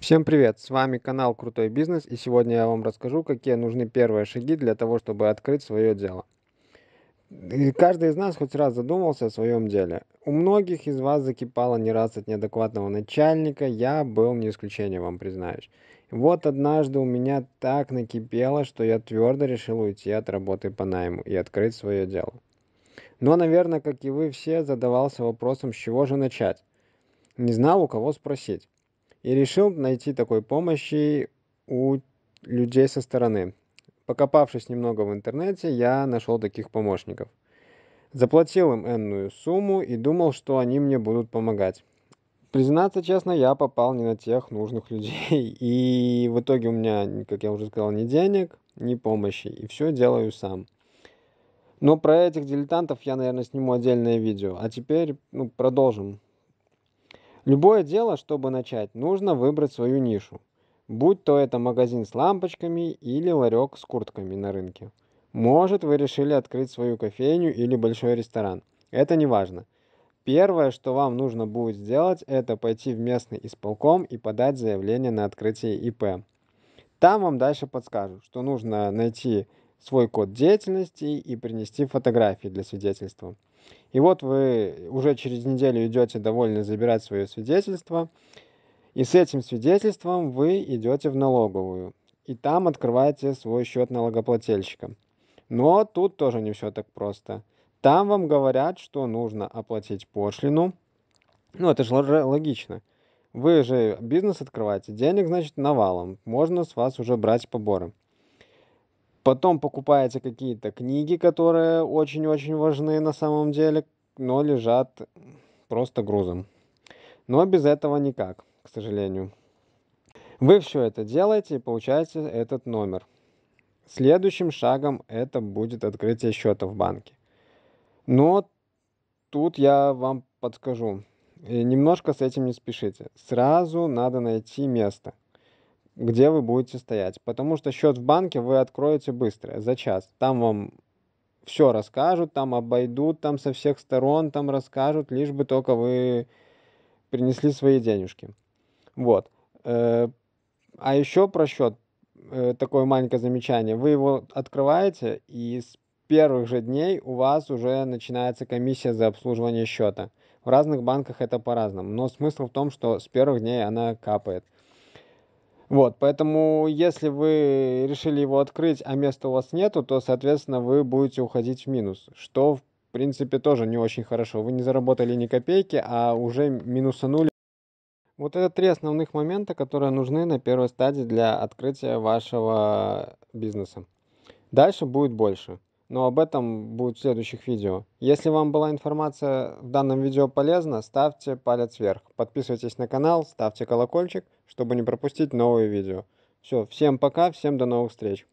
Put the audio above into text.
Всем привет, с вами канал Крутой Бизнес и сегодня я вам расскажу, какие нужны первые шаги для того, чтобы открыть свое дело. И каждый из нас хоть раз задумался о своем деле. У многих из вас закипало не раз от неадекватного начальника, я был не исключением, вам признаюсь. Вот однажды у меня так накипело, что я твердо решил уйти от работы по найму и открыть свое дело. Но, наверное, как и вы все, задавался вопросом, с чего же начать. Не знал, у кого спросить и решил найти такой помощи у людей со стороны. Покопавшись немного в интернете, я нашел таких помощников. Заплатил им энную сумму и думал, что они мне будут помогать. Признаться честно, я попал не на тех нужных людей. И в итоге у меня, как я уже сказал, ни денег, ни помощи. И все делаю сам. Но про этих дилетантов я, наверное, сниму отдельное видео. А теперь ну, продолжим Любое дело, чтобы начать, нужно выбрать свою нишу. Будь то это магазин с лампочками или ларек с куртками на рынке. Может, вы решили открыть свою кофейню или большой ресторан. Это не важно. Первое, что вам нужно будет сделать, это пойти в местный исполком и подать заявление на открытие ИП. Там вам дальше подскажут, что нужно найти свой код деятельности и принести фотографии для свидетельства. И вот вы уже через неделю идете довольны забирать свое свидетельство, и с этим свидетельством вы идете в налоговую, и там открываете свой счет налогоплательщика. Но тут тоже не все так просто. Там вам говорят, что нужно оплатить пошлину. Ну, это же логично. Вы же бизнес открываете, денег, значит, навалом. Можно с вас уже брать поборы потом покупаете какие-то книги, которые очень-очень важны на самом деле, но лежат просто грузом. Но без этого никак, к сожалению. Вы все это делаете и получаете этот номер. Следующим шагом это будет открытие счета в банке. Но тут я вам подскажу. И немножко с этим не спешите. Сразу надо найти место – где вы будете стоять. Потому что счет в банке вы откроете быстро, за час. Там вам все расскажут, там обойдут, там со всех сторон там расскажут, лишь бы только вы принесли свои денежки. Вот. Э, а еще про счет э, такое маленькое замечание. Вы его открываете, и с первых же дней у вас уже начинается комиссия за обслуживание счета. В разных банках это по-разному, но смысл в том, что с первых дней она капает – вот, поэтому если вы решили его открыть, а места у вас нету, то, соответственно, вы будете уходить в минус, что, в принципе, тоже не очень хорошо. Вы не заработали ни копейки, а уже минусанули. Вот это три основных момента, которые нужны на первой стадии для открытия вашего бизнеса. Дальше будет больше но об этом будет в следующих видео. Если вам была информация в данном видео полезна, ставьте палец вверх. Подписывайтесь на канал, ставьте колокольчик, чтобы не пропустить новые видео. Все, всем пока, всем до новых встреч.